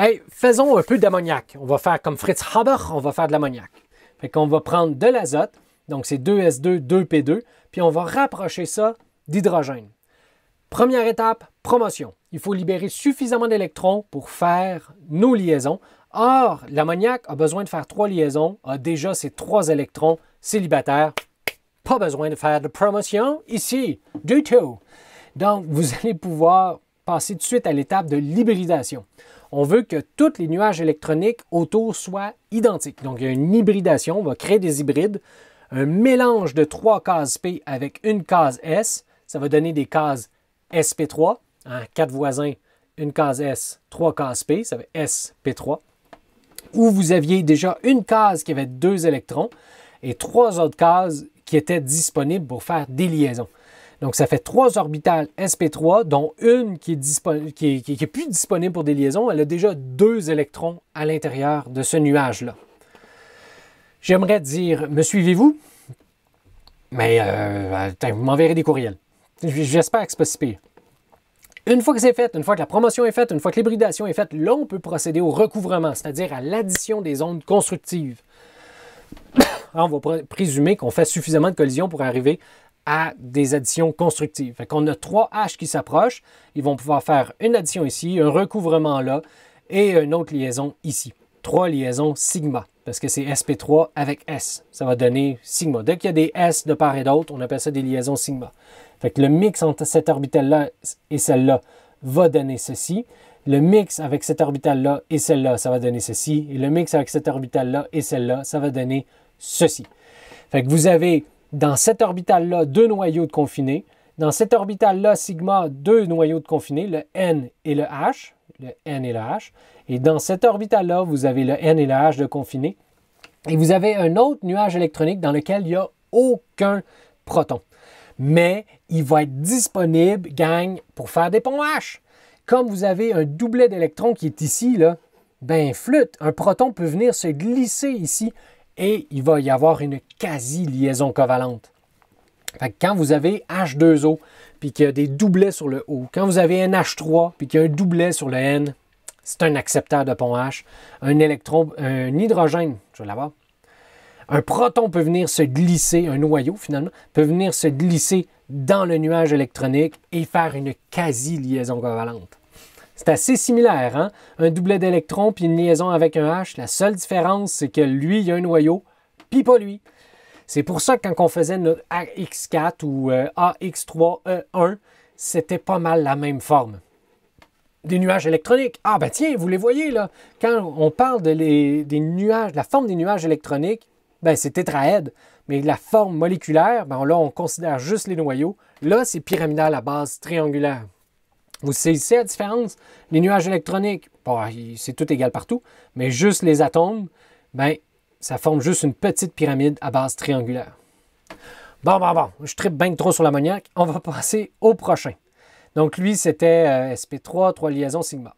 Hey, faisons un peu d'ammoniac. On va faire comme Fritz Haber, on va faire de l'ammoniac. On qu'on va prendre de l'azote, donc c'est 2S2, 2P2, puis on va rapprocher ça d'hydrogène. Première étape, promotion. Il faut libérer suffisamment d'électrons pour faire nos liaisons. Or, l'ammoniac a besoin de faire trois liaisons, a déjà ses trois électrons célibataires. Pas besoin de faire de promotion ici, du tout. Donc, vous allez pouvoir passer tout de suite à l'étape de libérisation on veut que tous les nuages électroniques autour soient identiques. Donc, il y a une hybridation, on va créer des hybrides, un mélange de trois cases P avec une case S, ça va donner des cases SP3, hein, quatre voisins, une case S, trois cases P, ça va être SP3, où vous aviez déjà une case qui avait deux électrons et trois autres cases qui étaient disponibles pour faire des liaisons. Donc, ça fait trois orbitales sp3, dont une qui est, plus disponible pour des liaisons. Elle a déjà deux électrons à l'intérieur de ce nuage-là. J'aimerais dire, me suivez-vous? Mais euh, vous m'enverrez des courriels. J'espère que c'est pas si pire. Une fois que c'est fait, une fois que la promotion est faite, une fois que l'hybridation est faite, là, on peut procéder au recouvrement, c'est-à-dire à, l'addition des ondes constructives. on va présumer qu'on fait suffisamment de collisions pour arriver à des additions constructives. Fait qu'on a trois H qui s'approchent. Ils vont pouvoir faire une addition ici, un recouvrement là et une autre liaison ici. Trois liaisons sigma parce que c'est SP3 avec S. Ça va donner sigma. Dès qu'il y a des S de part et d'autre, on appelle ça des liaisons sigma. Fait que le mix entre cet orbitale-là et celle-là va donner ceci. Le mix avec cet orbitale-là et celle-là, ça va donner ceci. Et le mix avec cet orbitale-là et celle-là, ça va donner ceci. Fait que vous avez dans cet orbitale-là, deux noyaux de confinés. Dans cet orbitale-là, sigma, deux noyaux de confinés, le N et le H. Le N et le H. Et dans cet orbitale-là, vous avez le N et le H de confinés. Et vous avez un autre nuage électronique dans lequel il n'y a aucun proton. Mais il va être disponible, gang, pour faire des ponts H. Comme vous avez un doublet d'électrons qui est ici, là, ben flûte, un proton peut venir se glisser ici et il va y avoir une quasi-liaison covalente. quand vous avez H2O, puis qu'il y a des doublets sur le O, quand vous avez NH3, puis qu'il y a un doublet sur le N, c'est un accepteur de pont H. Un électron, un hydrogène, je vais l'avoir. Un proton peut venir se glisser, un noyau finalement, peut venir se glisser dans le nuage électronique et faire une quasi-liaison covalente. C'est assez similaire, hein? Un doublet d'électrons puis une liaison avec un H. La seule différence, c'est que lui, il y a un noyau, puis pas lui. C'est pour ça que quand on faisait notre AX4 ou euh, AX3E1, c'était pas mal la même forme. Des nuages électroniques. Ah ben tiens, vous les voyez là. Quand on parle des nuages, la forme des nuages électroniques, ben c'est tétraède. Mais la forme moléculaire, ben là on considère juste les noyaux. Là c'est pyramidal à base triangulaire. Vous saisissez la différence? Les nuages électroniques, c'est tout égal partout, mais juste les atomes, ben, ça forme juste une petite pyramide à base triangulaire. Bon, bon, bon, je tripe bien trop sur l'ammoniaque, On va passer au prochain. Donc lui, c'était euh, SP3, 3 liaisons sigma.